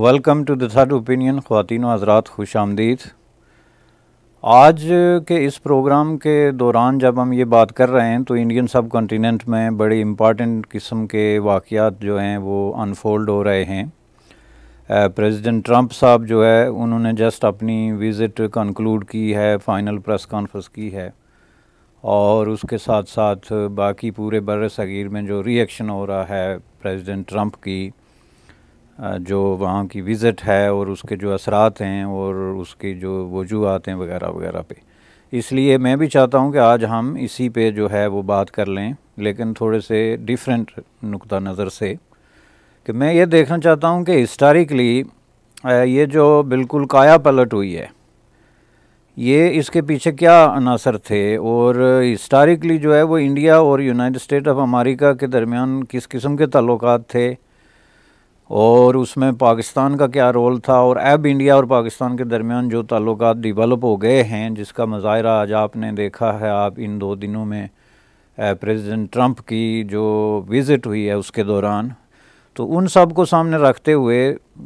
welcome to third opinion ख़वान हजरात खुश आमदीद आज के इस प्रोग्राम के दौरान जब हम ये बात कर रहे हैं तो इंडियन सब कॉन्टीनेंट में बड़े इम्पॉटेंट किस्म के वाक़ात जो हैं वो अनफोल्ड हो रहे हैं प्रेसिडेंट ट्रंप साहब जो है उन्होंने जस्ट अपनी विज़िट कंक्लूड की है फ़ाइनल प्रेस कॉन्फ्रेंस की है और उसके साथ साथ बाकी पूरे बर सगीर में जो रिएक्शन हो रहा है प्रेसिडेंट ट्रंप की जो वहाँ की विज़िट है और उसके जो असरात हैं और उसकी जो वजूहत हैं वगैरह वगैरह पे इसलिए मैं भी चाहता हूँ कि आज हम इसी पे जो है वो बात कर लें लेकिन थोड़े से डिफरेंट नुक़ा नज़र से कि मैं ये देखना चाहता हूँ कि हिस्टारिकली ये जो बिल्कुल काया पलट हुई है ये इसके पीछे क्या अनासर थे और हिस्टारिकली जो है वो इंडिया और यूनाइट स्टेट ऑफ अमेरिका के दरमियान किस किस्म के ताल्लुक थे और उसमें पाकिस्तान का क्या रोल था और अब इंडिया और पाकिस्तान के दरमियान जो ताल्लुक डिवेलप हो गए हैं जिसका मुजाहरा आज आपने देखा है आप इन दो दिनों में प्रेसिडेंट ट्रंप की जो विज़िट हुई है उसके दौरान तो उन सब को सामने रखते हुए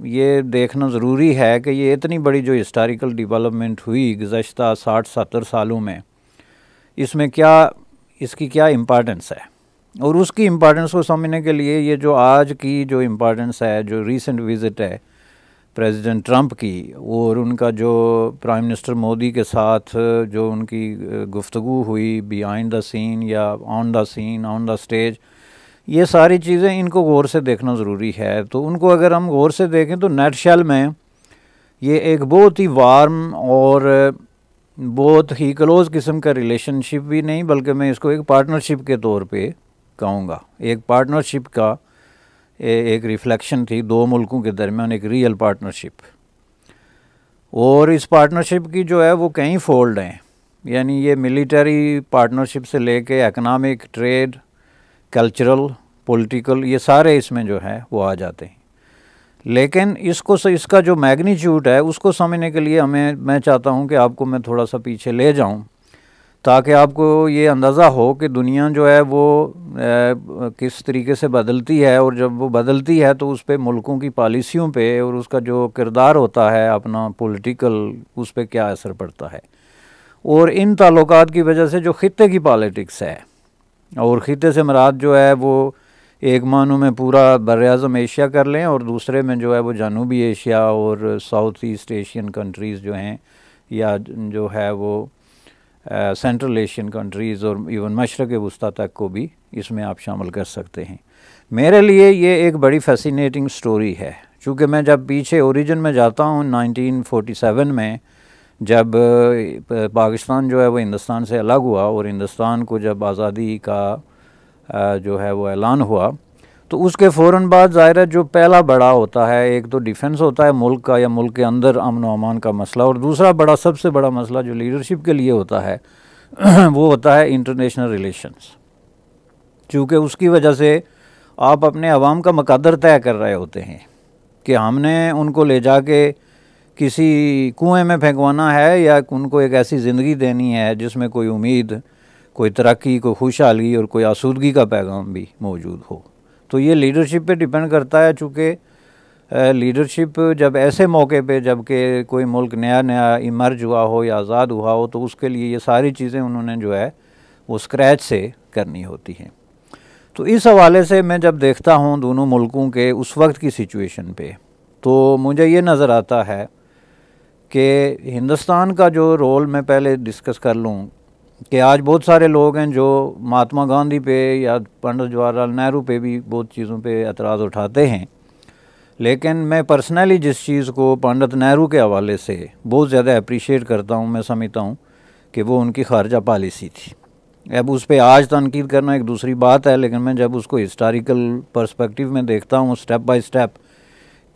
ये देखना ज़रूरी है कि ये इतनी बड़ी जो हिस्टोरिकल डिवेलपमेंट हुई गुज्त साठ सत्तर सालों में इसमें क्या इसकी क्या इम्पार्टेंस है और उसकी इम्पॉर्टेंस को समझने के लिए ये जो आज की जो इम्पॉर्टेंस है जो रीसेंट विज़िट है प्रेसिडेंट ट्रंप की और उनका जो प्राइम मिनिस्टर मोदी के साथ जो उनकी गुफ्तु हुई बिहाइंड द सीन या on the scene on the stage ये सारी चीज़ें इनको गौर से देखना ज़रूरी है तो उनको अगर हम गौर से देखें तो नेट में ये एक बहुत ही वार्म और बहुत ही क्लोज़ किस्म का रिलेशनशिप भी नहीं बल्कि मैं इसको एक पार्टनरशिप के तौर पर कहूँगा एक पार्टनरशिप का एक रिफ्लेक्शन थी दो मुल्कों के दरमियान एक रियल पार्टनरशिप और इस पार्टनरशिप की जो है वो कई फोल्ड हैं यानी ये मिलिट्री पार्टनरशिप से लेके इकनॉमिक ट्रेड कल्चरल पॉलिटिकल ये सारे इसमें जो है वो आ जाते हैं लेकिन इसको से इसका जो मैग्नीट्यूड है उसको समझने के लिए हमें मैं चाहता हूँ कि आपको मैं थोड़ा सा पीछे ले जाऊँ ताकि आपको ये अंदाज़ा हो कि दुनिया जो है वो ए, किस तरीके से बदलती है और जब वो बदलती है तो उस पर मुल्कों की पॉलिसियों पे और उसका जो किरदार होता है अपना पॉलिटिकल उस पर क्या असर पड़ता है और इन ताल्लुक की वजह से जो ख़त्े की पॉलिटिक्स है और ख़त्े से मराद जो है वो एक मानों में पूरा बर अज़म एशिया कर लें और दूसरे में जो है वो जनूबी एशिया और साउथ ईस्ट एशियन कंट्रीज़ जो हैं या जो है वो सेंट्रल एशियन कंट्रीज़ और इवन मशरक़ वस्ती तक को भी इसमें आप शामिल कर सकते हैं मेरे लिए ये एक बड़ी फैसिनेटिंग स्टोरी है चूँकि मैं जब पीछे ओरिजिन में जाता हूँ 1947 में जब पाकिस्तान जो है वो हिंदुस्तान से अलग हुआ और हिंदुस्तान को जब आज़ादी का जो है वो ऐलान हुआ तो उसके फ़ौर बाद ज़ाहिर है जो पहला बड़ा होता है एक तो डिफेंस होता है मुल्क का या मुल्क के अंदर अमन अमान का मसला और दूसरा बड़ा सबसे बड़ा मसला जो लीडरशिप के लिए होता है वो होता है इंटरनेशनल रिलेशंस चूँकि उसकी वजह से आप अपने आवाम का मकदर तय कर रहे होते हैं कि हमने उनको ले जा के किसी कुएँ में फेंकवाना है या उनको एक ऐसी ज़िंदगी देनी है जिसमें कोई उम्मीद कोई तरक्की कोई खुशहाली और कोई आसूदगी का पैगाम भी मौजूद हो तो ये लीडरशिप पे डिपेंड करता है चूँकि लीडरशिप जब ऐसे मौके पे जब कोई मुल्क नया नया इमर्ज हुआ हो या आज़ाद हुआ हो तो उसके लिए ये सारी चीज़ें उन्होंने जो है वो स्क्रैच से करनी होती हैं तो इस हवाले से मैं जब देखता हूँ दोनों मुल्कों के उस वक्त की सिचुएशन पे तो मुझे ये नज़र आता है कि हिंदुस्तान का जो रोल मैं पहले डिस्कस कर लूँ कि आज बहुत सारे लोग हैं जो महात्मा गांधी पे या पंडित जवाहरलाल नेहरू पे भी बहुत चीज़ों पे एतराज़ उठाते हैं लेकिन मैं पर्सनली जिस चीज़ को पंडित नेहरू के हवाले से बहुत ज़्यादा अप्रिशिएट करता हूँ मैं समझता हूँ कि वो उनकी खारजा पॉलिसी थी अब उस पर आज तनकीद करना एक दूसरी बात है लेकिन मैं जब उसको हिस्टारिकल परस्पेक्टिव में देखता हूँ स्टेप बाय स्टेप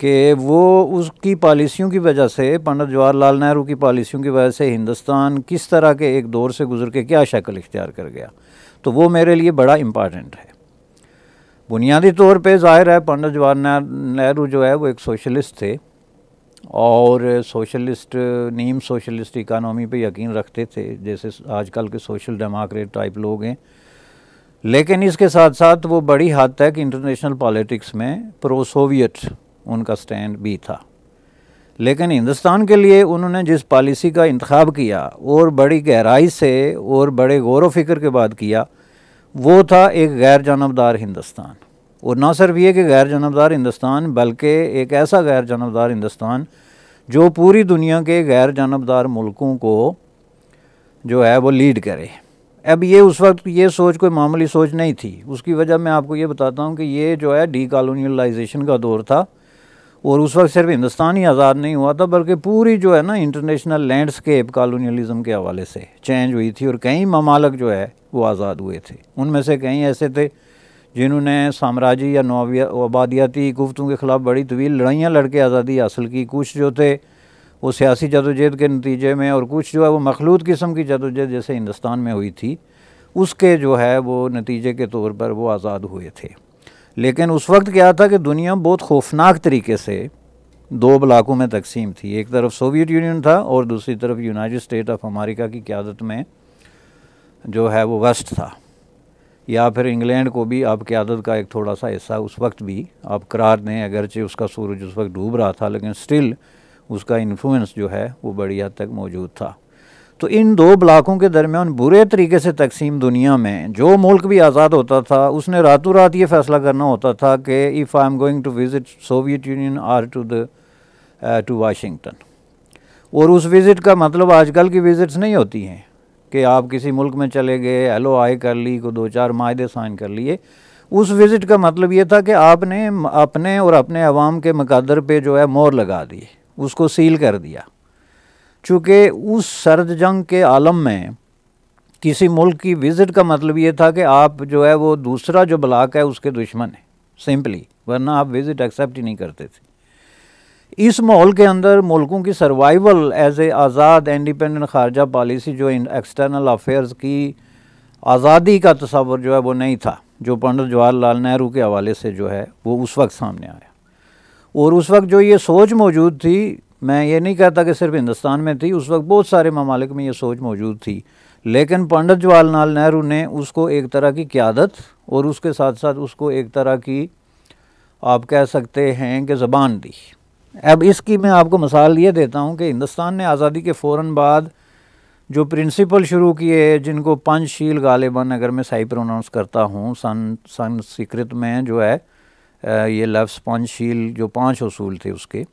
कि वो उसकी पॉलिसियों की वजह से पंडित जवाहरलाल नेहरू की पॉलिसियों की वजह से हिंदुस्तान किस तरह के एक दौर से गुजर के क्या शक्ल इख्तियार कर गया तो वो मेरे लिए बड़ा इम्पॉर्टेंट है बुनियादी तौर पे ज़ाहिर है पंडित जवाहरलाल नेहरू जो है वो एक सोशलिस्ट थे और सोशलिस्ट नीम सोशलिस्ट इकानमी पर यकीन रखते थे जैसे आजकल के सोशल डेमोक्रेट टाइप लोग हैं लेकिन इसके साथ साथ वो बड़ी हद तक इंटरनेशनल पॉलिटिक्स में प्रो सोवियत उनका स्टैंड भी था लेकिन हिंदुस्तान के लिए उन्होंने जिस पॉलिसी का इंतखब किया और बड़ी गहराई से और बड़े गौर व फिक्र के बाद किया वो था एक गैर जानबदार हिंदुस्तान और ना सिर्फ ये कि गैर जानबदार हिंदुस्तान बल्कि एक ऐसा गैर जानबदार हिंदुस्तान जो पूरी दुनिया के गैर जानबदार मुल्कों को जो है वो लीड करे अब ये उस वक्त ये सोच कोई मामूली सोच नहीं थी उसकी वजह मैं आपको ये बताता हूँ कि ये जो है डी का दौर था और उस वक्त सिर्फ हिंदुस्तान ही आज़ाद नहीं हुआ था बल्कि पूरी जो है ना इंटरनेशनल लैंडस्केप कॉलोनियलिज्म के हवाले से चेंज हुई थी और कई ममालक जो है वो आज़ाद हुए थे उनमें से कई ऐसे थे जिन्होंने साम्राज्य या नौविया आबादियाती गुफ्तों के ख़िलाफ़ बड़ी तवील लड़ाइयाँ लड़के आज़ादी हासिल की कुछ जो थे वो सियासी जदोजहद के नतीजे में और कुछ जो है वो मखलूत किस्म की जदोजहद जैसे हिंदुस्तान में हुई थी उसके जो है वो नतीजे के तौर पर वो आज़ाद हुए थे लेकिन उस वक्त क्या था कि दुनिया बहुत खौफनाक तरीके से दो ब्लाकों में तकसीम थी एक तरफ सोवियत यूनियन था और दूसरी तरफ यूनाइटेड स्टेट ऑफ अमेरिका की क्यादत में जो है वो वेस्ट था या फिर इंग्लैंड को भी आप क्यादत का एक थोड़ा सा हिस्सा उस वक्त भी आप करार दें अगरचे उसका सूरज उस वक्त डूब रहा था लेकिन स्टिल उसका इन्फ्लुएंस जो है वो बड़ी हद तक मौजूद था तो इन दो ब्लाकों के दरमियान बुरे तरीके से तकसीम दुनिया में जो मुल्क भी आज़ाद होता था उसने रातों रात ये फैसला करना होता था कि if I am going to visit Soviet Union or to the to Washington और उस विज़िट का मतलब आजकल की विज़िट्स नहीं होती हैं कि आप किसी मुल्क में चले गए हेलो आई कर ली को दो चार माहे साइन कर लिए उस विज़िट का मतलब ये था कि आपने अपने और अपने आवाम के मकदर पर जो है मोर लगा दिए उसको सील कर दिया चूँकि उस सर्द जंग के आलम में किसी मुल्क की विज़िट का मतलब ये था कि आप जो है वो दूसरा जो ब्लाक है उसके दुश्मन है सिंपली वरना आप विज़िट एक्सेप्ट ही नहीं करते थे इस माहौल के अंदर मुल्कों की सर्वाइवल एज ए आज़ाद इंडिपेंडेंट खारजा पॉलिसी जो एक्सटर्नल अफेयर्स की आज़ादी का तस्वर जो है वो नहीं था जो पंडित जवाहरलाल नेहरू के हवाले से जो है वो उस वक्त सामने आया और उस वक्त जो ये सोच मौजूद थी मैं ये नहीं कहता कि सिर्फ हिंदुस्तान में थी उस वक्त बहुत सारे ममालिक में ये सोच मौजूद थी लेकिन पंडित जवाहरलाल नेहरू ने उसको एक तरह की क्यादत और उसके साथ साथ उसको एक तरह की आप कह सकते हैं कि ज़बान दी अब इसकी मैं आपको मिसाल ये देता हूँ कि हिंदुस्तान ने आज़ादी के फ़ौर बाद जो प्रिंसिपल शुरू किए जिनको पंचशील गालिबन अगर मैं सही प्रोनाउंस करता हूँ सन संस्कृत में जो है ये लफ्ज़ पंचशील जो पांच उसूल थे उसके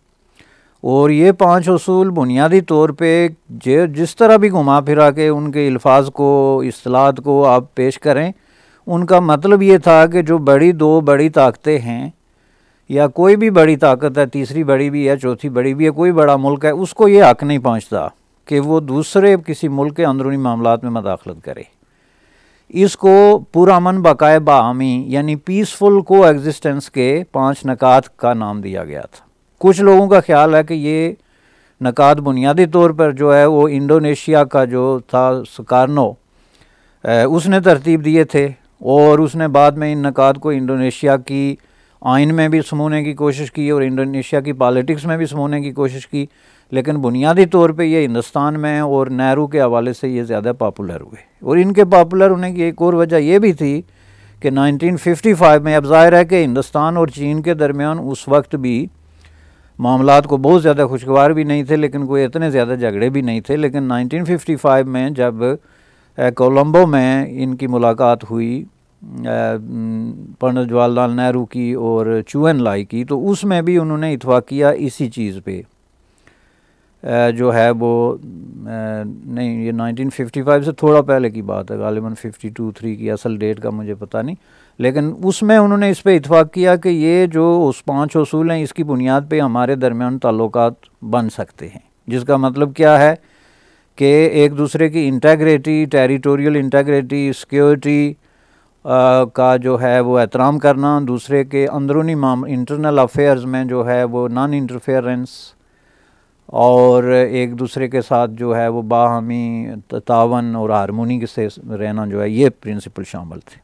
और ये पांच असूल बुनियादी तौर पे जिस तरह भी घुमा फिरा के उनके अल्फाज को असलात को आप पेश करें उनका मतलब ये था कि जो बड़ी दो बड़ी ताकतें हैं या कोई भी बड़ी ताकत है तीसरी बड़ी भी है चौथी बड़ी भी है कोई बड़ा मुल्क है उसको ये हक नहीं पहुँचता कि वो दूसरे किसी मुल्क के अंदरूनी मामला में मदाखलत करे इसको पुरान बकाए बामी यानी पीसफुल को एग्जिस्टेंस के पांच नकात का नाम दिया गया था कुछ लोगों का ख्याल है कि ये नक़ाद बुनियादी तौर पर जो है वो इंडोनेशिया का जो था सकारनो उसने तरतीब दिए थे और उसने बाद में इन नक़ाद को इंडोनेशिया की आइन में भी समोने की कोशिश की और इंडोनेशिया की पॉलिटिक्स में भी समोने की कोशिश की लेकिन बुनियादी तौर पे ये हिंदुस्तान में और नेहरू के हवाले से ये ज़्यादा पॉपुलर हुए और इनके पॉपुलर होने की एक और वजह ये भी थी कि 1955 में अब जाहिर है कि हिंदुस्तान और चीन के दरमियान उस वक्त भी मामला को बहुत ज़्यादा खुशगवार भी नहीं थे लेकिन कोई इतने ज़्यादा झगड़े भी नहीं थे लेकिन 1955 में जब कोलंबो में इनकी मुलाकात हुई पंडित जवाहरलाल नेहरू की और चून लाई की तो उसमें भी उन्होंने इतवा किया इसी चीज़ पे जो है वो नहीं ये 1955 से थोड़ा पहले की बात है गालिबा टू थ्री की असल डेट का मुझे पता नहीं लेकिन उसमें उन्होंने इस पर इतफ़ाक़ किया कि ये जो उस पाँच असूल हैं इसकी बुनियाद पर हमारे दरमियान ताल्लुक बन सकते हैं जिसका मतलब क्या है कि एक दूसरे की इंटेग्रिटी टेरिटोरियल इंटेग्रिटी सिक्योरिटी का जो है वो एहतराम करना दूसरे के अंदरूनी माम इंटरनल अफेयर्स में जो है वो नॉन इंटरफेरेंस और एक दूसरे के साथ जो है वो बाहमी तावन और हारमोनी से रहना जो है ये प्रिंसिपल शामिल थे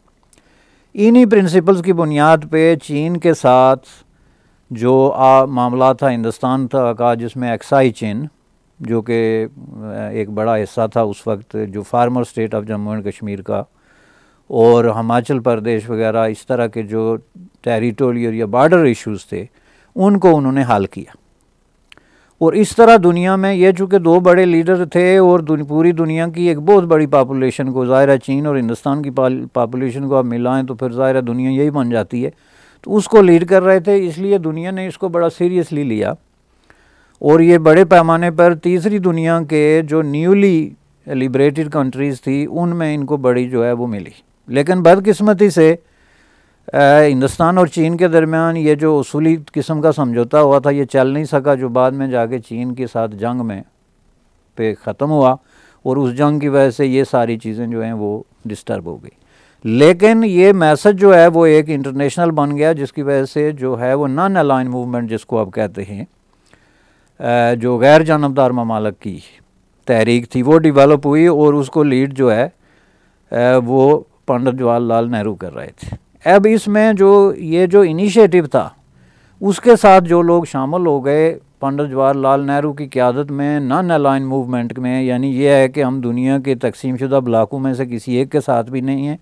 इन्हीं प्रिंसिपल्स की बुनियाद पे चीन के साथ जो आ, मामला था हिंदुस्तान था का जिसमें एक्साई चीन जो कि एक बड़ा हिस्सा था उस वक्त जो former state of Jammu and Kashmir का और हिमाचल प्रदेश वगैरह इस तरह के जो टेरिटोरियल या बॉर्डर इश्यूज़ थे उनको उन्होंने हल किया और इस तरह दुनिया में ये चूँकि दो बड़े लीडर थे और दुन, पूरी दुनिया की एक बहुत बड़ी पापोलेशन को ज़ाहिर चीन और हिंदुस्तान की पापोलेशन को आप मिलाएँ तो फिर ज़ाहिर दुनिया यही बन जाती है तो उसको लीड कर रहे थे इसलिए दुनिया ने इसको बड़ा सीरियसली लिया और ये बड़े पैमाने पर तीसरी दुनिया के जो न्यूली लिबरेटेड कंट्रीज़ थी उनमें इनको बड़ी जो है वो मिली लेकिन बदकिस्मती से हिंदुस्तान और चीन के दरमियान ये जो असूली किस्म का समझौता हुआ था ये चल नहीं सका जो बाद में जाके चीन के साथ जंग में पे ख़त्म हुआ और उस जंग की वजह से ये सारी चीज़ें जो हैं वो डिस्टर्ब हो गई लेकिन ये मैसेज जो है वो एक इंटरनेशनल बन गया जिसकी वजह से जो है वो नॉन अलाइन मूवमेंट जिसको आप कहते हैं जो गैर जानबदार ममालक की तहरीक थी वो डिवेलप हुई और उसको लीड जो है वो पंडित जवाहरलाल नेहरू कर रहे थे अब इसमें जो ये जो इनिशिएटिव था उसके साथ जो लोग शामिल हो गए पंडित जवाहरलाल नेहरू की क्यादत में नन अलाइन मूवमेंट में यानी ये है कि हम दुनिया के तकसीम शुदा ब्लाकों में से किसी एक के साथ भी नहीं हैं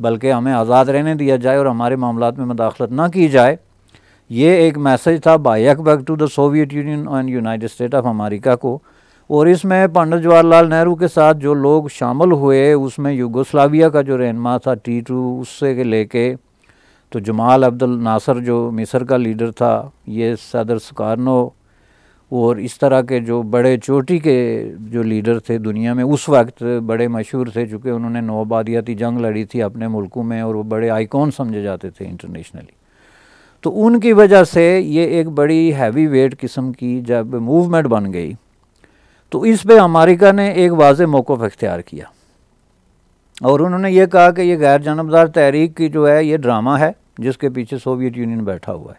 बल्कि हमें आज़ाद रहने दिया जाए और हमारे मामला में मदाखलत ना की जाए ये एक मैसेज था बायक back to the Soviet Union and United State of America को और इसमें पंडित जवाहरलाल नेहरू के साथ जो लोग शामिल हुए उसमें यूगोस्लाविया का जो रहनमा था टी टू उससे लेके तो जमाल अब्दुल नासर जो मिस्र का लीडर था ये सदर सकारनो और इस तरह के जो बड़े चोटी के जो लीडर थे दुनिया में उस वक्त बड़े मशहूर थे चूँकि उन्होंने नौबादियाती जंग लड़ी थी अपने मुल्कों में और वो बड़े आइकॉन समझे जाते थे इंटरनेशनली तो उनकी वजह से ये एक बड़ी हैवी वेट किस्म की जब मूवमेंट बन गई तो इस पे अमेरिका ने एक वाज मौक़ इख्तियार किया और उन्होंने ये कहा कि ये गैर जानबदार तहरीक की जो है ये ड्रामा है जिसके पीछे सोवियत यूनियन बैठा हुआ है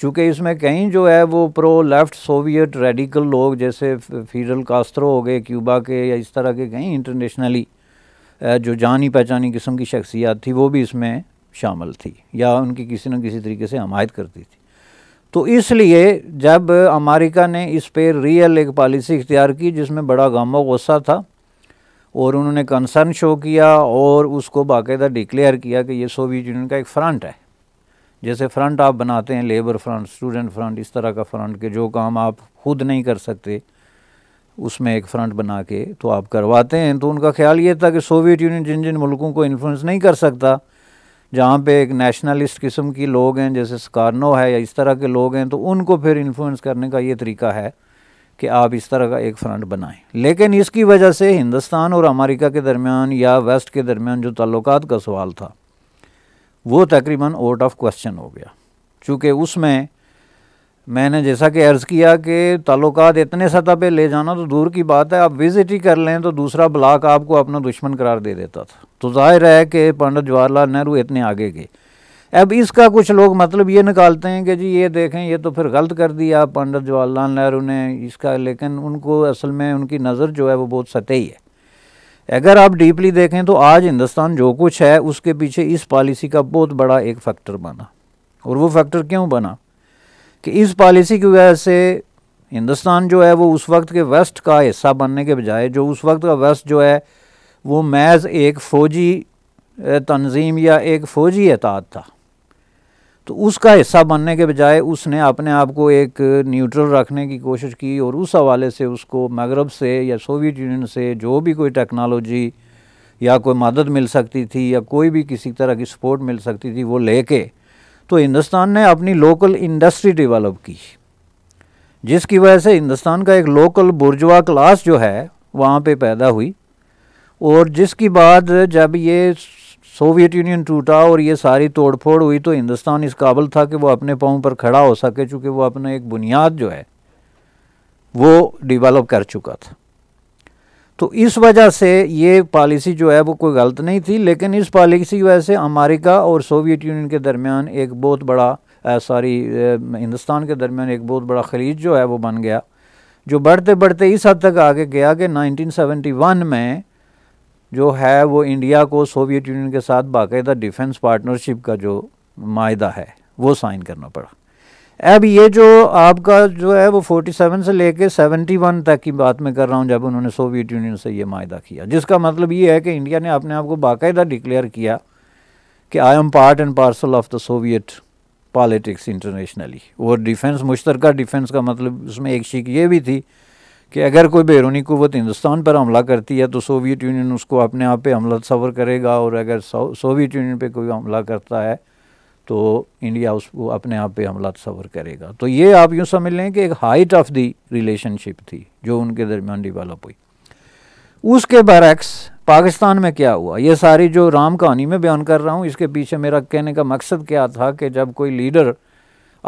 चूँकि इसमें कहीं जो है वो प्रो लेफ्ट सोवियत रेडिकल लोग जैसे फीडल कास्त्रो हो गए क्यूबा के या इस तरह के कई इंटरनेशनली जो जानी पहचानी किस्म की शख्सियात थी वो भी इसमें शामिल थी या उनकी किसी न किसी तरीके से हमायत करती थी तो इसलिए जब अमेरिका ने इस पर रियल एक पॉलिसी इख्तियार की जिसमें बड़ा गामो गुस्सा था और उन्होंने कंसर्न शो किया और उसको बाकायदा डिक्लेयर किया कि ये सोवियत यूनियन का एक फ्रंट है जैसे फ्रंट आप बनाते हैं लेबर फ्रंट स्टूडेंट फ्रंट इस तरह का फ्रंट के जो काम आप खुद नहीं कर सकते उसमें एक फ्रंट बना के तो आप करवाते हैं तो उनका ख्याल ये था कि सोवियत यूनियन जिन जिन मुल्कों को इन्फ्लुएंस नहीं कर सकता जहाँ पे एक नेशनलिस्ट किस्म की लोग हैं जैसे स्कारनो है या इस तरह के लोग हैं तो उनको फिर इन्फ्लुएंस करने का ये तरीका है कि आप इस तरह का एक फ्रंट बनाएं लेकिन इसकी वजह से हिंदुस्तान और अमेरिका के दरमियान या वेस्ट के दरमियान जो तल्लक का सवाल था वो तकरीबन आउट ऑफ क्वेश्चन हो गया चूँकि उसमें मैंने जैसा कि अर्ज़ किया कि ताल्लुकात इतने सतह पे ले जाना तो दूर की बात है आप विज़िट ही कर लें तो दूसरा ब्लाक आपको अपना दुश्मन करार दे देता था तो जाहिर है कि पंडित जवाहरलाल नेहरू इतने आगे गए अब इसका कुछ लोग मतलब ये निकालते हैं कि जी ये देखें ये तो फिर गलत कर दिया पंडित जवाहरलाल नेहरू ने इसका लेकिन उनको असल में उनकी नज़र जो है वो बहुत सतही है अगर आप डीपली देखें तो आज हिंदुस्तान जो कुछ है उसके पीछे इस पॉलिसी का बहुत बड़ा एक फैक्टर बना और वो फैक्टर क्यों बना कि इस पॉलिसी की वजह से हिंदुस्तान जो है वो उस वक्त के वेस्ट का हिस्सा बनने के बजाय जो उस वक्त का वेस्ट जो है वो मैज़ एक फ़ौजी तंजीम या एक फ़ौजी एतात था तो उसका हिस्सा बनने के बजाय उसने अपने आप को एक न्यूट्रल रखने की कोशिश की और उस हवाले से उसको मगरब से या सोवियत यूनियन से जो भी कोई टेक्नोलॉजी या कोई मदद मिल सकती थी या कोई भी किसी तरह की सपोर्ट मिल सकती थी वो लेके तो हिंदुस्तान ने अपनी लोकल इंडस्ट्री डेवलप की जिसकी वजह से हिंदुस्तान का एक लोकल बुर्जुआ क्लास जो है वहाँ पे पैदा हुई और जिसकी बाद जब ये सोवियत यूनियन टूटा और ये सारी तोड़फोड़ हुई तो हिंदुस्तान इस काबिल था कि वो अपने पाँव पर खड़ा हो सके चूँकि वो अपना एक बुनियाद जो है वो डिवेलप कर चुका था तो इस वजह से ये पॉलिसी जो है वो कोई गलत नहीं थी लेकिन इस पॉलिसी की वजह से अमेरिका और सोवियत यूनियन के दरमियान एक बहुत बड़ा सॉरी हिंदुस्तान के दरमियान एक बहुत बड़ा खलीज जो है वो बन गया जो बढ़ते बढ़ते इस हद तक आगे गया कि 1971 में जो है वो इंडिया को सोवियत यूनियन के साथ बाकायदा डिफेंस पार्टनरशिप का जो माहा है वो साइन करना पड़ा अब ये जो आपका जो है वो 47 से लेके 71 तक की बात में कर रहा हूँ जब उन्होंने सोवियत यूनियन से ये माह किया जिसका मतलब ये है कि इंडिया ने अपने आप को बाकायदा डिक्लेयर किया कि I am part and parcel of the Soviet politics internationally और डिफेंस मुश्तरक डिफेंस का मतलब उसमें एक शीख ये भी थी कि अगर कोई बैरूनी कुत हिंदुस्तान पर हमला करती है तो सोवियत यूनियन उसको अपने आप पे हमला तस्वर करेगा और अगर सोवियत यूनियन पे कोई हमला करता है तो इंडिया उसको अपने आप पे हमला सफ़र करेगा तो ये आप यूँ समझ लें कि एक हाइट ऑफ दी रिलेशनशिप थी जो उनके दरमियान डिवेलप हुई उसके बरक्स पाकिस्तान में क्या हुआ ये सारी जो राम कहानी में बयान कर रहा हूँ इसके पीछे मेरा कहने का मकसद क्या था कि जब कोई लीडर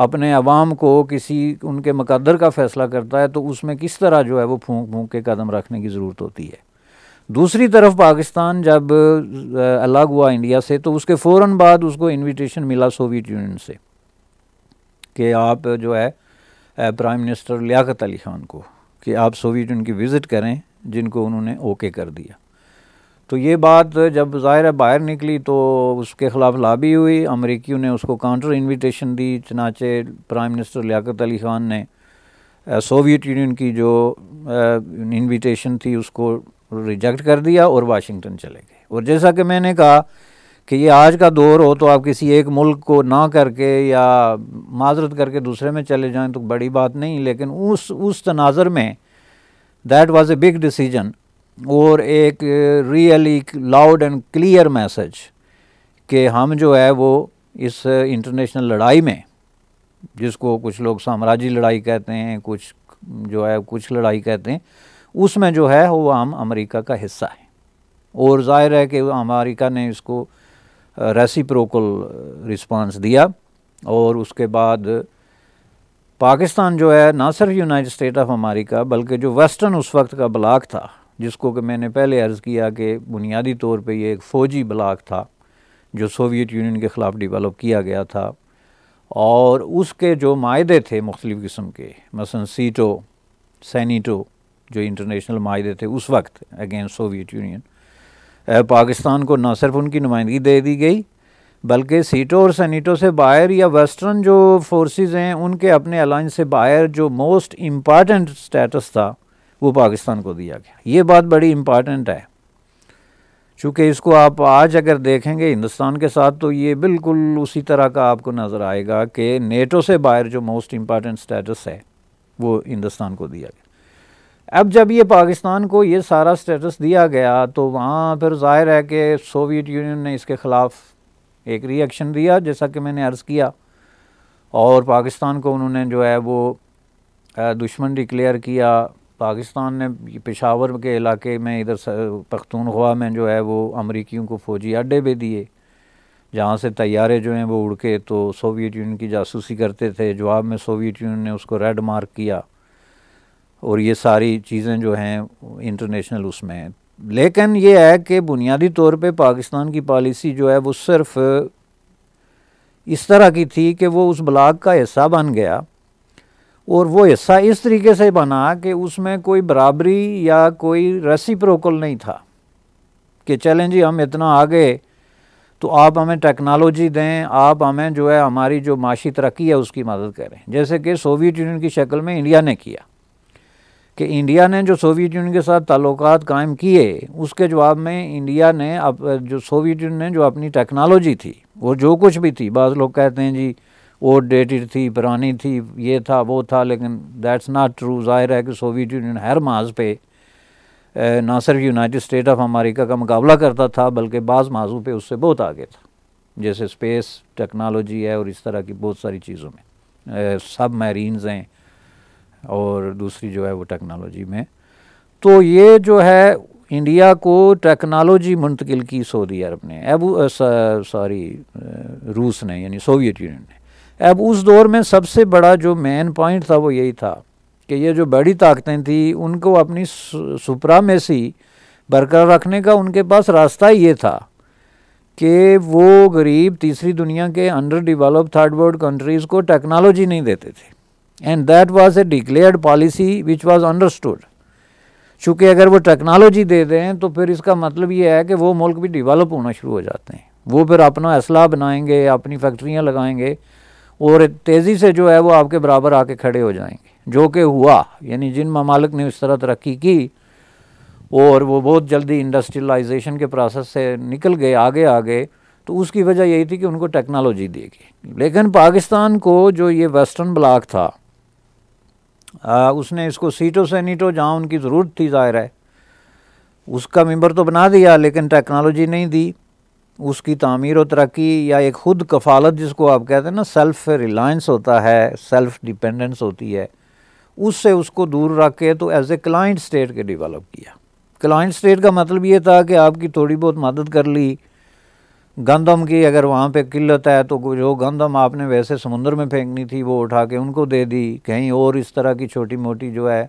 अपने आवाम को किसी उनके मकदर का फ़ैसला करता है तो उसमें किस तरह जो है वो फूक फूँक के कदम रखने की ज़रूरत होती है दूसरी तरफ पाकिस्तान जब अलग हुआ इंडिया से तो उसके फ़ौर बाद उसको इनविटेशन मिला सोवियत यूनियन से कि आप जो है प्राइम मिनिस्टर लियाकत अली ख़ान को कि आप सोवियत यूनियन की विज़िट करें जिनको उन्होंने ओके कर दिया तो ये बात जब ज़ाहिर है बाहर निकली तो उसके ख़िलाफ़ लाबी हुई अमरीकियों ने उसको काउंटर इनविटेशन दी चनाचे प्राइम मिनिस्टर लियाकत अली ख़ान ने सोवियत यूनियन की जो इनविटेशन थी उसको रिजेक्ट कर दिया और वाशिंगटन चले गए और जैसा कि मैंने कहा कि ये आज का दौर हो तो आप किसी एक मुल्क को ना करके या माजरत करके दूसरे में चले जाएं तो बड़ी बात नहीं लेकिन उस उस तनाजर में that was a big decision और एक really loud and clear message कि हम जो है वो इस इंटरनेशनल लड़ाई में जिसको कुछ लोग साम्राज्य लड़ाई कहते हैं कुछ जो है कुछ लड़ाई कहते हैं उसमें जो है वो आम अमेरिका का हिस्सा है और जाहिर है कि अमेरिका ने इसको रेसिप्रोकल रिस्पांस दिया और उसके बाद पाकिस्तान जो है ना सिर्फ यूनाइटेड स्टेट ऑफ अमेरिका बल्कि जो वेस्टर्न उस वक्त का ब्लाक था जिसको कि मैंने पहले अर्ज़ किया कि बुनियादी तौर पे ये एक फ़ौजी ब्लाक था जो सोवियत यूनियन के ख़िलाफ़ डेवलप किया गया था और उसके जो माहे थे मुख्तलिफ़ किस्म के मसलन सीटो सैनीटो जो इंटरनेशनल माहे थे उस वक्त अगेंस्ट सोवियत यूनियन पाकिस्तान को ना सिर्फ उनकी नुमाइंदगी दे दी गई बल्कि सीटों और सनीटों से बाहर या वेस्टर्न जो फोर्सेस हैं उनके अपने अलाइंस से बाहर जो मोस्ट इम्पॉर्टेंट स्टेटस था वो पाकिस्तान को दिया गया ये बात बड़ी इम्पॉर्टेंट है चूँकि इसको आप आज अगर देखेंगे हिंदुस्तान के साथ तो ये बिल्कुल उसी तरह का आपको नज़र आएगा कि नेटो से बाहर जो मोस्ट इम्पॉर्टेंट स्टेटस है वो हिंदुस्तान को दिया गया अब जब ये पाकिस्तान को ये सारा स्टेटस दिया गया तो वहाँ फिर जाहिर है कि सोवियत यूनियन ने इसके ख़िलाफ़ एक रिएक्शन दिया जैसा कि मैंने अर्ज़ किया और पाकिस्तान को उन्होंने जो है वो दुश्मन डिक्लेयर किया पाकिस्तान ने पेशावर के इलाके में इधर पख्तूनख्वा में जो है वो अमरीकियों को फ़ौजी अड्डे भी दिए जहाँ से तैयारे जो हैं वो उड़ के तो सोवियत यूनियन की जासूसी करते थे जवाब में सोवियत यूनियन ने उसको रेड मार्क किया और ये सारी चीज़ें जो हैं इंटरनेशनल उसमें हैं लेकिन ये है कि बुनियादी तौर पे पाकिस्तान की पॉलिसी जो है वो सिर्फ इस तरह की थी कि वो उस ब्लॉक का हिस्सा बन गया और वो हिस्सा इस तरीके से बना कि उसमें कोई बराबरी या कोई रसी प्रोकल नहीं था कि चलें जी हम इतना आगे तो आप हमें टेक्नोलॉजी दें आप हमें जो है हमारी जो माशी तरक्की है उसकी मदद करें जैसे कि सोवियत यूनियन की शक्ल में इंडिया ने किया कि इंडिया ने जो सोवियत यूनियन के साथ ताल्लुक कायम किए उसके जवाब में इंडिया ने अब जो सोवियत यूनियन ने जो अपनी टेक्नोलॉजी थी वो जो कुछ भी थी बाद लोग कहते हैं जी वो डेटेड थी पुरानी थी ये था वो था लेकिन दैट्स नॉट ट्रू ज़ाहिर है कि सोवियत यूनियन हर माज पे ना सिर्फ यूनाइटेड स्टेट ऑफ अमेरिका का मुकाबला करता था बल्कि बाज़ माजू पे उससे बहुत आगे था जैसे स्पेस टेक्नोलॉजी है और इस तरह की बहुत सारी चीज़ों में सब मैरीनज़ हैं और दूसरी जो है वो टेक्नोलॉजी में तो ये जो है इंडिया को टेक्नोलॉजी मुंतकिल की सऊदी अरब ने अब सॉरी रूस ने यानी सोवियत यूनियन ने अब उस दौर में सबसे बड़ा जो मेन पॉइंट था वो यही था कि ये जो बड़ी ताकतें थी उनको अपनी सुपरा में सी बरकरार रखने का उनके पास रास्ता ये था कि वो गरीब तीसरी दुनिया के under develop third world countries को टेक्नोलॉजी नहीं देते थे and that was a declared policy which was understood चूँकि अगर वो टेक्नोलॉजी दे दें तो फिर इसका मतलब ये है कि वो मुल्क भी डिवेलप होना शुरू हो जाते हैं वो फिर अपना असला बनाएंगे अपनी फैक्ट्रियाँ लगाएंगे और तेज़ी से जो है वो आपके बराबर आके खड़े हो जाएंगे जो कि हुआ यानी जिन ममालिक ने इस तरह तरक्की की और वो बहुत जल्दी इंडस्ट्रियलाइजेशन के प्रोसेस से निकल गए आगे आ गए तो उसकी वजह यही थी कि उनको टेक्नोलॉजी दी गई लेकिन पाकिस्तान को जो ये वेस्टर्न ब्लाक था आ, उसने इसको सीटों से नीटो जहाँ उनकी ज़रूरत थी ज़ाहिर है उसका मेम्बर तो बना दिया लेकिन टेक्नोलॉजी नहीं दी उसकी तमीर और तरक्की या एक ख़ुद कफालत जिसको आप कहते हैं ना सेल्फ रिलायंस होता है सेल्फ डिपेंडेंस होती है उससे उसको दूर रख के तो एज ए क्लाइंट स्टेट के डिवेलप किया क्लाइंट स्टेट का मतलब ये था कि आपकी थोड़ी बहुत मदद कर ली गंदम की अगर वहाँ पे किल्लत है तो जो गंदम आपने वैसे समुंदर में फेंकनी थी वो उठा के उनको दे दी कहीं और इस तरह की छोटी मोटी जो है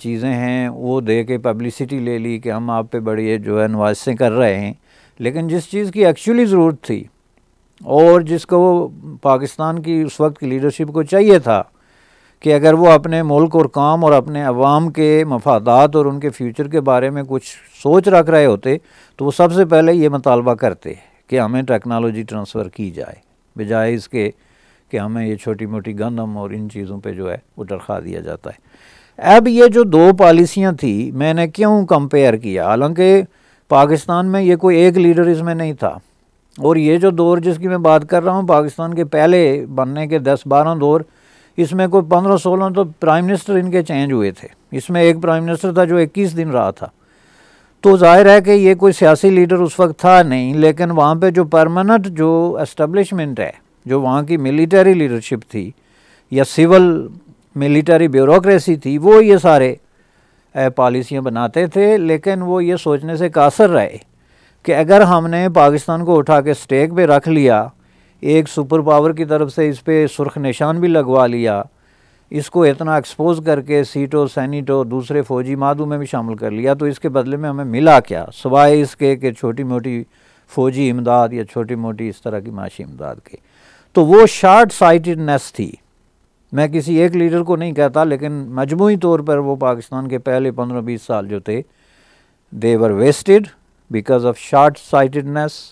चीज़ें हैं वो दे के पब्लिसिटी ले ली कि हम आप पे बड़ी जो है नवाजें कर रहे हैं लेकिन जिस चीज़ की एक्चुअली ज़रूरत थी और जिसको पाकिस्तान की उस वक्त की लीडरशिप को चाहिए था कि अगर वो अपने मुल्क और काम और अपने अवाम के मफादात और उनके फ्यूचर के बारे में कुछ सोच रख रहे होते तो वो सबसे पहले ये मुतालबा करते कि हमें टेक्नोलॉजी ट्रांसफ़र की जाए बजाय इसके कि हमें ये छोटी मोटी गंदम और इन चीज़ों पे जो है वो डरखा दिया जाता है अब ये जो दो पॉलिसियाँ थी मैंने क्यों कंपेयर किया हालांकि पाकिस्तान में ये कोई एक लीडर इसमें नहीं था और ये जो दौर जिसकी मैं बात कर रहा हूँ पाकिस्तान के पहले बनने के दस बारह दौर इसमें कोई पंद्रह सोलह तो प्राइम मिनिस्टर इनके चेंज हुए थे इसमें एक प्राइम मिनिस्टर था जो इक्कीस दिन रहा था तो जाहिर है कि ये कोई सियासी लीडर उस वक्त था नहीं लेकिन वहाँ पर जो परमानेंट जो एस्टेब्लिशमेंट है जो वहाँ की मिलिटरी लीडरशिप थी या सिविल मिलिटरी ब्यूरोक्रेसी थी वो ये सारे पॉलिसियाँ बनाते थे लेकिन वो ये सोचने से कासर रहे कि अगर हमने पाकिस्तान को उठा के स्टेक पे रख लिया एक सुपर पावर की तरफ से इस पर सुर्ख निशान भी लगवा लिया इसको इतना एक्सपोज करके सीटो सैनिटो दूसरे फौजी मादू में भी शामिल कर लिया तो इसके बदले में हमें मिला क्या सवाए इसके कि छोटी मोटी फौजी इमदाद या छोटी मोटी इस तरह की माशी इमदाद के तो वो शार्ट साइटडनेस थी मैं किसी एक लीडर को नहीं कहता लेकिन मजमू तौर पर वो पाकिस्तान के पहले पंद्रह बीस साल जो थे they were wasted because of short sightedness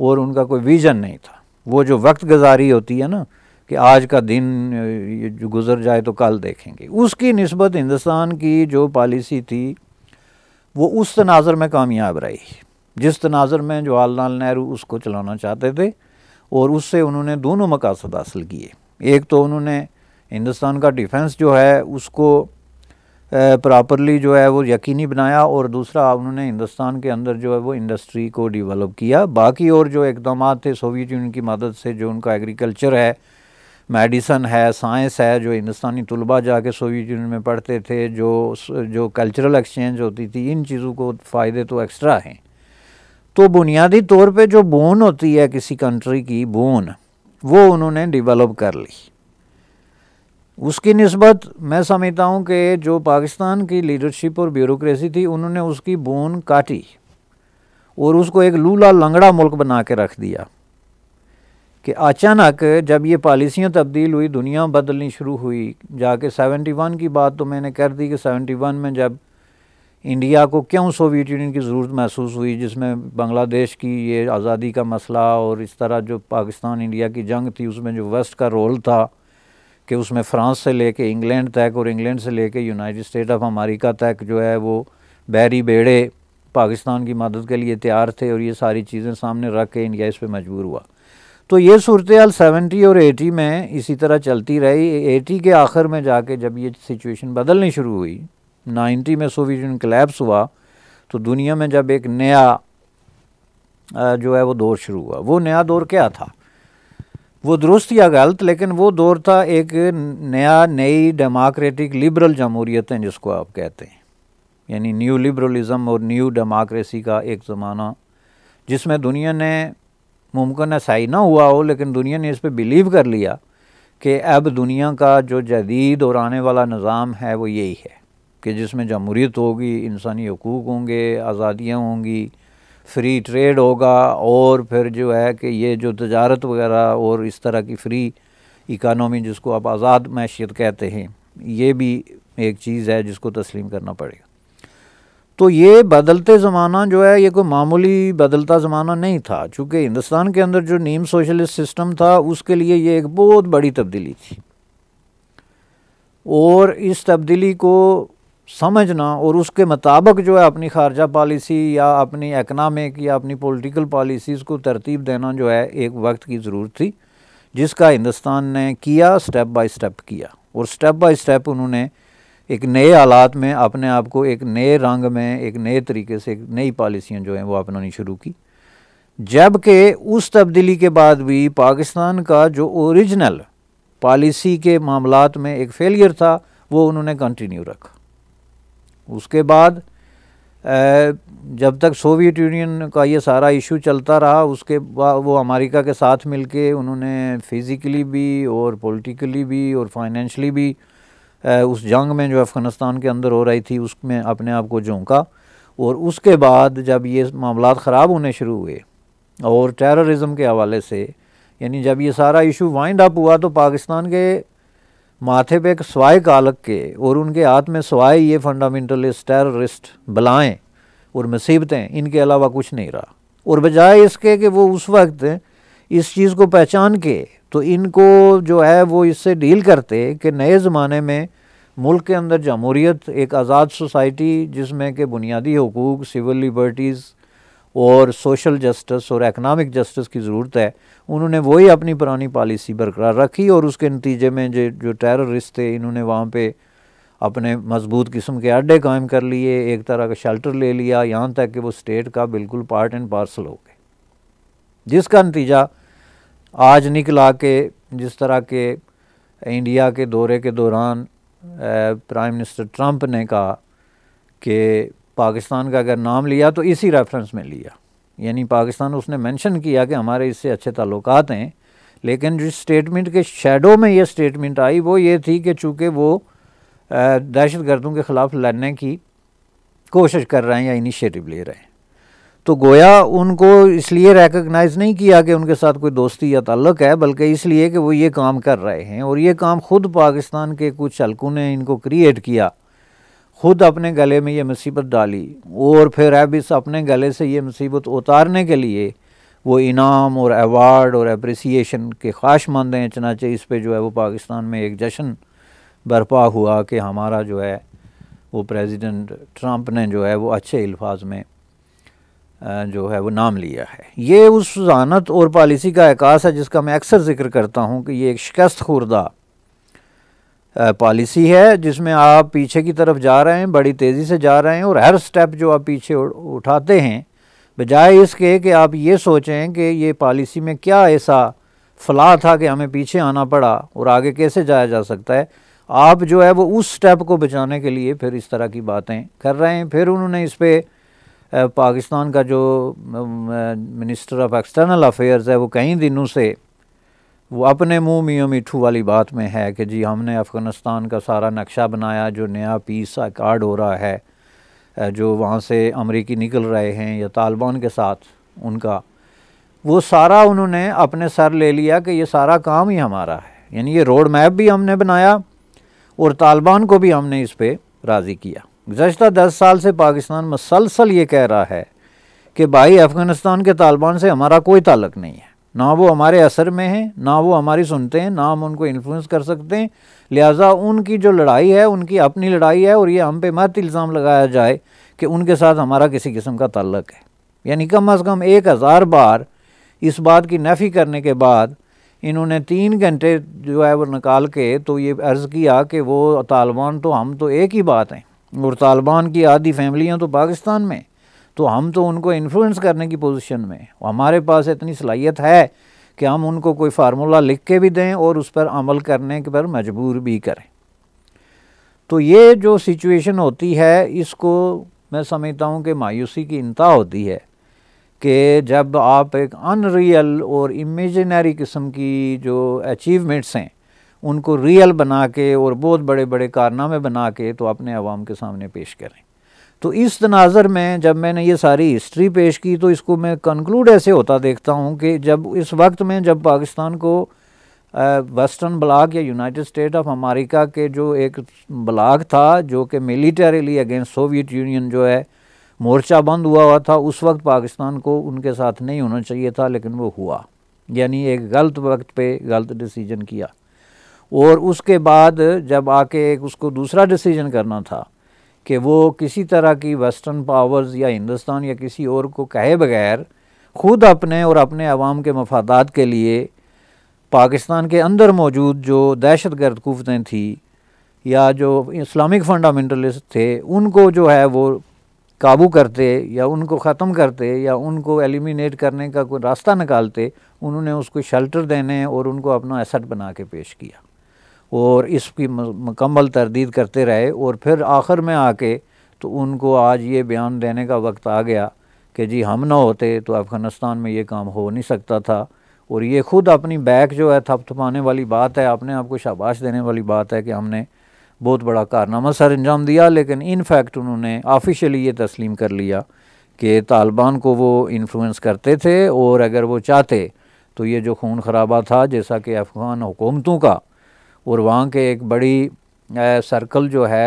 और उनका कोई विजन नहीं था वो जो वक्त गुजारी होती है ना कि आज का दिन जो गुजर जाए तो कल देखेंगे उसकी नस्बत हिंदुस्तान की जो पॉलिसी थी वो उस तनाजर में कामयाब रही जिस तनाजर में जवाहरलाल नेहरू उसको चलाना चाहते थे और उससे उन्होंने दोनों मकासद हासिल किए एक तो उन्होंने हिंदुस्तान का डिफेंस जो है उसको प्रॉपरली जो है वो यकीनी बनाया और दूसरा उन्होंने हिंदुस्तान के अंदर जो है वो इंडस्ट्री को डेवलप किया बाकी और जो इकदाम थे सोवियत यूनियन की मदद से जो उनका एग्रीकल्चर है मेडिसन है साइंस है जो हिंदुस्तानी तलबा जाके सोवियत यूनियन में पढ़ते थे जो जो कल्चरल एक्सचेंज होती थी इन चीज़ों को फ़ायदे तो एक्स्ट्रा हैं तो बुनियादी तौर पर जो बोन होती है किसी कंट्री की बोन वो उन्होंने डिवेलप कर ली उसकी नस्बत मैं समझता हूँ कि जो पाकिस्तान की लीडरशिप और ब्यूरोक्रेसी थी उन्होंने उसकी बोन काटी और उसको एक लूला लंगड़ा मुल्क बना के रख दिया कि अचानक जब ये पॉलिसियाँ तब्दील हुई दुनिया बदलनी शुरू हुई जाके 71 की बात तो मैंने कर दी कि 71 में जब इंडिया को क्यों सोवियत यूनियन की ज़रूरत महसूस हुई जिसमें बांग्लादेश की ये आज़ादी का मसला और इस तरह जो पाकिस्तान इंडिया की जंग थी उसमें जो वेस्ट का रोल था कि उसमें फ्रांस से लेके इंग्लैंड तक और इंग्लैंड से लेके यूनाइटेड स्टेट ऑफ अमेरिका तक जो है वो बैरी बेड़े पाकिस्तान की मदद के लिए तैयार थे और ये सारी चीज़ें सामने रख के इंडिया इस पर मजबूर हुआ तो ये सूरत हाल सेवेंटी और एटी में इसी तरह चलती रही एटी के आखिर में जाके जब ये सिचुएशन बदलनी शुरू हुई नाइन्टी में सोवियत यूनियन कलेप्स हुआ तो दुनिया में जब एक नया जो है वो दौर शुरू हुआ वो नया दौर क्या था वो दुरुस्त या गलत लेकिन वो दौर था एक नया नई डेमोक्रेटिक लिबरल है जिसको आप कहते हैं यानी न्यू लिबरलिज़म और न्यू डेमोक्रेसी का एक ज़माना जिसमें दुनिया ने मुमकिन है सही ना हुआ हो लेकिन दुनिया ने इस पर बिलीव कर लिया कि अब दुनिया का जो जदीद और आने वाला निज़ाम है वो यही है कि जिसमें जमहूरीत होगी इंसानी हकूक़ होंगे आज़ादियाँ होंगी फ्री ट्रेड होगा और फिर जो है कि ये जो तजारत वगैरह और इस तरह की फ्री इकानमी जिसको आप आज़ाद मैशियत कहते हैं ये भी एक चीज़ है जिसको तस्लीम करना पड़ेगा तो ये बदलते ज़माना जो है ये कोई मामूली बदलता ज़माना नहीं था चूँकि हिंदुस्तान के अंदर जो नीम सोशलिस्ट सिस्टम था उसके लिए ये एक बहुत बड़ी तब्दीली थी और इस तब्दीली को समझना और उसके मुताबिक जो है अपनी खारजा पॉलिसी या अपनी इकनॉमिक या अपनी पॉलिटिकल पॉलिसीज़ को तरतीब देना जो है एक वक्त की ज़रूरत थी जिसका हिंदुस्तान ने किया स्टेप बाय स्टेप किया और स्टेप बाय स्टेप उन्होंने एक नए हालात में अपने आप को एक नए रंग में एक नए तरीके से एक नई पॉलिसियाँ जो हैं वो अपनानी शुरू की जबकि उस तब्दीली के बाद भी पाकिस्तान का जो ओरिजिनल पॉलिसी के मामला में एक फेलियर था वो उन्होंने कंटिन्यू रखा उसके बाद जब तक सोवियत यूनियन का ये सारा इशू चलता रहा उसके बाद वो अमेरिका के साथ मिलके उन्होंने फिज़िकली भी और पॉलिटिकली भी और फाइनेंशली भी उस जंग में जो अफ़गानिस्तान के अंदर हो रही थी उसमें अपने आप को झोंका और उसके बाद जब ये मामला ख़राब होने शुरू हुए और टेर्रिज़म के हवाले से यानी जब ये सारा इशू वाइंड अप हुआ तो पाकिस्तान के माथे पे एक स्वाय का के और उनके हाथ में स्वाय ये फंडामेंटलिस्ट टेररिस्ट बलाएँ और मुसीबतें इनके अलावा कुछ नहीं रहा और बजाय इसके कि वो उस वक्त इस चीज़ को पहचान के तो इनको जो है वो इससे डील करते कि नए ज़माने में मुल्क के अंदर जमहूरीत एक आज़ाद सोसाइटी जिसमें कि बुनियादी हकूक़ सिविल लिबर्टीज़ और सोशल जस्टिस और इकनॉमिक जस्टिस की ज़रूरत है उन्होंने वही अपनी पुरानी पॉलिसी बरकरार रखी और उसके नतीजे में जो जो टेररिस्ट थे इन्होंने वहाँ पे अपने मजबूत किस्म के अड्डे कायम कर लिए एक तरह का शेल्टर ले लिया यहाँ तक कि वो स्टेट का बिल्कुल पार्ट एंड पार्सल हो गए जिसका नतीजा आज निकला के जिस तरह के इंडिया के दौरे के दौरान प्राइम मिनिस्टर ट्रंप ने कहा कि पाकिस्तान का अगर नाम लिया तो इसी रेफरेंस में लिया यानी पाकिस्तान उसने मेंशन किया कि हमारे इससे अच्छे ताल्लुक हैं लेकिन जिस स्टेटमेंट के शेडो में ये स्टेटमेंट आई वो ये थी कि चूँकि वो दहशत गर्दों के ख़िलाफ़ लड़ने की कोशिश कर रहे हैं या इनिशिएटिव ले रहे हैं तो गोया उनको इसलिए रिकगनाइज़ नहीं किया कि उनके साथ कोई दोस्ती या ताल्लुक है बल्कि इसलिए कि वो ये काम कर रहे हैं और ये काम ख़ुद पाकिस्तान के कुछ हल्कों ने इनको क्रिएट किया खुद अपने गले में ये मुसीबत डाली और फिर अब इस अपने गले से ये मुसीबत उतारने के लिए वो इनाम और अवार्ड और अप्रिसिएशन के ख्वाश मानते हैं चनाचे इस पर जो है वो पाकिस्तान में एक जश्न बरपा हुआ कि हमारा जो है वो प्रेसिडेंट ट्रंप ने जो है वो अच्छे अल्फाज में जो है वो नाम लिया है ये उस जानत और पॉलिसी का अक्स है जिसका मैं अक्सर जिक्र करता हूँ कि ये एक शिकस्त खुर्दा पॉलिसी है जिसमें आप पीछे की तरफ जा रहे हैं बड़ी तेज़ी से जा रहे हैं और हर स्टेप जो आप पीछे उठाते हैं बजाय इसके कि आप ये सोचें कि ये पॉलिसी में क्या ऐसा फलाह था कि हमें पीछे आना पड़ा और आगे कैसे जाया जा सकता है आप जो है वो उस स्टेप को बचाने के लिए फिर इस तरह की बातें कर रहे हैं फिर उन्होंने इस पर पाकिस्तान का जो मिनिस्टर ऑफ एक्सटर्नल अफेयर्स है वो कई दिनों से वो अपने मुंह मियाँ मीठू वाली बात में है कि जी हमने अफ़गानिस्तान का सारा नक्शा बनाया जो नया पीस कार्ड हो रहा है जो वहाँ से अमरीकी निकल रहे हैं या तालिबान के साथ उनका वो सारा उन्होंने अपने सर ले लिया कि ये सारा काम ही हमारा है यानी ये रोड मैप भी हमने बनाया और तालिबान को भी हमने इस पर राज़ी किया गुजशत दस साल से पाकिस्तान मसलसल ये कह रहा है कि भाई अफ़गानिस्तान के तालिबान से हमारा कोई ताल्लुक नहीं है ना वो हमारे असर में हैं ना वो हमारी सुनते हैं ना हम उनको इन्फ्लुएंस कर सकते हैं लिहाजा उनकी जो लड़ाई है उनकी अपनी लड़ाई है और ये हम पे मत इल्ज़ाम लगाया जाए कि उनके साथ हमारा किसी किस्म का तल्लक है यानी कम अज़ कम एक हज़ार बार इस बात की नफ़ी करने के बाद इन्होंने तीन घंटे जो है वो निकाल के तो ये अर्ज़ किया कि वो तालिबान तो हम तो एक ही बात हैं और तालिबान की आधी फैमिलियाँ तो पाकिस्तान में तो हम तो उनको इन्फ्लुएंस करने की पोजीशन में हमारे पास इतनी सलाहियत है कि हम उनको कोई फार्मूला लिख के भी दें और उस पर अमल करने के पर मजबूर भी करें तो ये जो सिचुएशन होती है इसको मैं समझता हूँ कि मायूसी की इंतहा होती है कि जब आप एक अनरियल और इमेजनरी किस्म की जो अचीवमेंट्स हैं उनको रियल बना के और बहुत बड़े बड़े कारनामे बना के तो अपने आवाम के सामने पेश करें तो इस तनाज़र में जब मैंने ये सारी हिस्ट्री पेश की तो इसको मैं कंक्लूड ऐसे होता देखता हूँ कि जब इस वक्त में जब पाकिस्तान को वेस्टर्न ब्लाक या यूनाइटेड स्टेट ऑफ अमेरिका के जो एक ब्लाक था जो कि मिलिटरीली अगेंस्ट सोवियत यूनियन जो है मोर्चा बंद हुआ हुआ था उस वक्त पाकिस्तान को उनके साथ नहीं होना चाहिए था लेकिन वो हुआ यानी एक गलत वक्त पे गलत डिसीजन किया और उसके बाद जब आके एक उसको दूसरा डिसीजन करना था कि वो किसी तरह की वेस्टर्न पावर्स या हिंदुस्तान या किसी और को कहे बगैर ख़ुद अपने और अपने आवाम के मफादात के लिए पाकिस्तान के अंदर मौजूद जो दहशत गर्द कुतें थी या जो इस्लामिक फंडामेंटलिस्ट थे उनको जो है वो काबू करते या उनको ख़त्म करते या उनको एलिमिनेट करने का कोई रास्ता निकालते उन्होंने उसको शेल्टर देने और उनको अपना एसेट बना के पेश किया और इसकी मुकम्मल तरदीद करते रहे और फिर आखिर में आके तो उनको आज ये बयान देने का वक्त आ गया कि जी हम ना होते तो अफ़गानिस्तान में ये काम हो नहीं सकता था और ये ख़ुद अपनी बैक जो है थपथपाने वाली बात है अपने आप को शाबाश देने वाली बात है कि हमने बहुत बड़ा कारनामा सर अंजाम दिया लेकिन इन फैक्ट उन्होंने ऑफिशियली ये तस्लीम कर लिया कि तालिबान को वो इन्फ्लुएंस करते थे और अगर वो चाहते तो ये जो खून खराबा था जैसा कि अफ़गान हुकूमतों का और वहाँ के एक बड़ी सर्कल जो है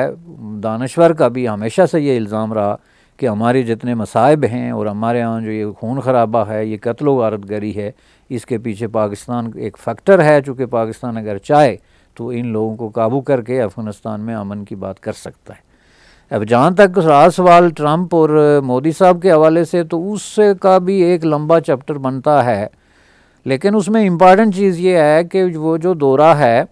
दानश्वर का भी हमेशा से ये इल्ज़ाम रहा कि हमारे जितने मसाइब हैं और हमारे यहाँ जो ये खून खराबा है ये वारत वारतगरी है इसके पीछे पाकिस्तान एक फैक्टर है चूँकि पाकिस्तान अगर चाहे तो इन लोगों को काबू करके अफ़गानिस्तान में अमन की बात कर सकता है अब जहाँ तक रहा सवाल ट्रंप और मोदी साहब के हवाले से तो उससे का भी एक लंबा चैप्टर बनता है लेकिन उसमें इम्पॉर्टेंट चीज़ ये है कि वो जो दौरा है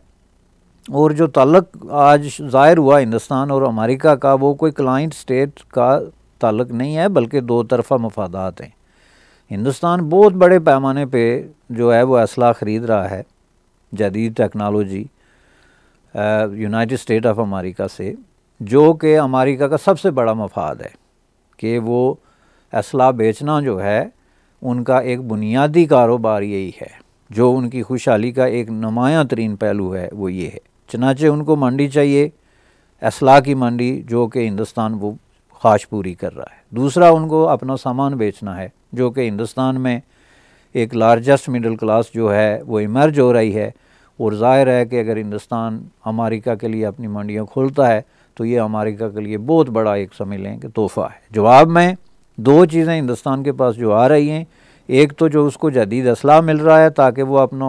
और जो तलक आज ज़ाहिर हुआ हिंदुस्तान और अमेरिका का वो कोई क्लाइंट स्टेट का ताल्लक नहीं है बल्कि दो तरफा मफादात हैं हिंदुस्तान बहुत बड़े पैमाने पे जो है वो असला ख़रीद रहा है जदीद technology United State of America से जो कि अमेरिका का सबसे बड़ा मफाद है कि वो असला बेचना जो है उनका एक बुनियादी कारोबार यही है जो उनकी खुशहाली का एक नुमाया तरीन पहलू है वो ये है चनाचे उनको मंडी चाहिए असलाह की मंडी जो कि हिंदुस्तान वो ख्वाश पूरी कर रहा है दूसरा उनको अपना सामान बेचना है जो कि हिंदुस्तान में एक लार्जेस्ट मिडिल क्लास जो है वो इमर्ज हो रही है और ज़ाहिर है कि अगर हिंदुस्तान अमेरिका के लिए अपनी मंडियाँ खोलता है तो ये अमेरिका के लिए बहुत बड़ा एक समझ लें कि तोहफ़ा है जवाब में दो चीज़ें हिंदुस्तान के पास जो आ रही हैं एक तो जो उसको जदीद असलाह मिल रहा है ताकि वो अपना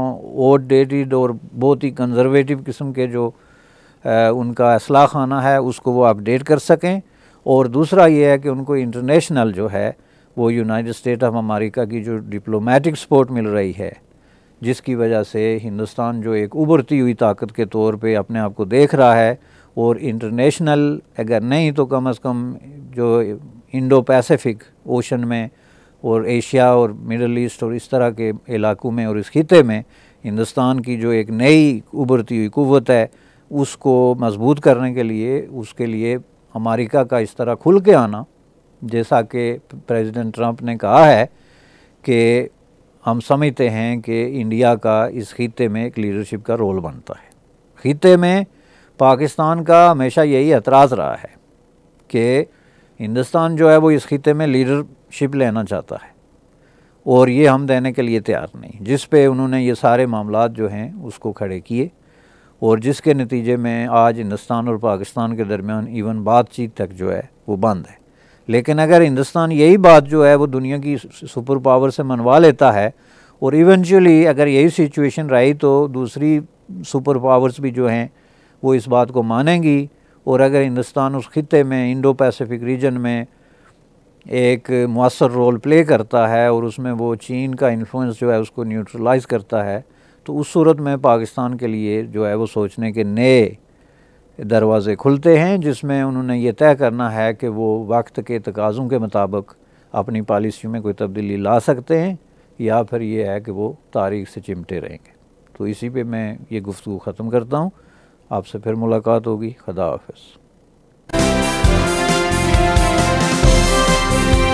ओट डेटिड और बहुत ही कंज़रवेटिव किस्म के जो आ, उनका असलाह खाना है उसको वो अपडेट कर सकें और दूसरा ये है कि उनको इंटरनेशनल जो है वो यूनाइटेड स्टेट ऑफ अमेरिका की जो डिप्लोमेटिक सपोर्ट मिल रही है जिसकी वजह से हिंदुस्तान जो एक उभरती हुई ताकत के तौर पे अपने आप को देख रहा है और इंटरनेशनल अगर नहीं तो कम अज़ कम जो इंडो पैसिफिक ओशन में और एशिया और मिडल ईस्ट और इस तरह के इलाकों में और इस खिते में हिंदुस्तान की जो एक नई उभरती हुई कुत है उसको मजबूत करने के लिए उसके लिए अमेरिका का इस तरह खुल के आना जैसा कि प्रेसिडेंट ट्रंप ने कहा है कि हम समझते हैं कि इंडिया का इस खिते में एक लीडरशिप का रोल बनता है खिते में पाकिस्तान का हमेशा यही एतराज़ रहा है कि हिंदुस्तान जो है वो इस खिते में लीडर शिप लेना चाहता है और ये हम देने के लिए तैयार नहीं जिस पे उन्होंने ये सारे मामला जो हैं उसको खड़े किए और जिसके नतीजे में आज हिंदुस्तान और पाकिस्तान के दरमियान इवन बातचीत तक जो है वो बंद है लेकिन अगर हिंदुस्तान यही बात जो है वो दुनिया की सुपर पावर से मनवा लेता है और इवेंचुअली अगर यही सिचुएशन रही तो दूसरी सुपर पावर्स भी जो हैं वो इस बात को मानेंगी और अगर हिंदुस्तान उस खत्े में इंडो पैसिफिक रीजन में एक मवसर रोल प्ले करता है और उसमें वो चीन का इन्फ्लुएंस जो है उसको न्यूट्रलाइज करता है तो उस सूरत में पाकिस्तान के लिए जो है वो सोचने के नए दरवाज़े खुलते हैं जिसमें उन्होंने ये तय करना है कि वो वक्त के तकाज़ों के मुताबिक अपनी पॉलिसी में कोई तब्दीली ला सकते हैं या फिर ये है कि वो तारीख से चिमटे रहेंगे तो इसी पे मैं ये गुफ्तु ख़त्म करता हूँ आपसे फिर मुलाकात होगी खुदा हाफ you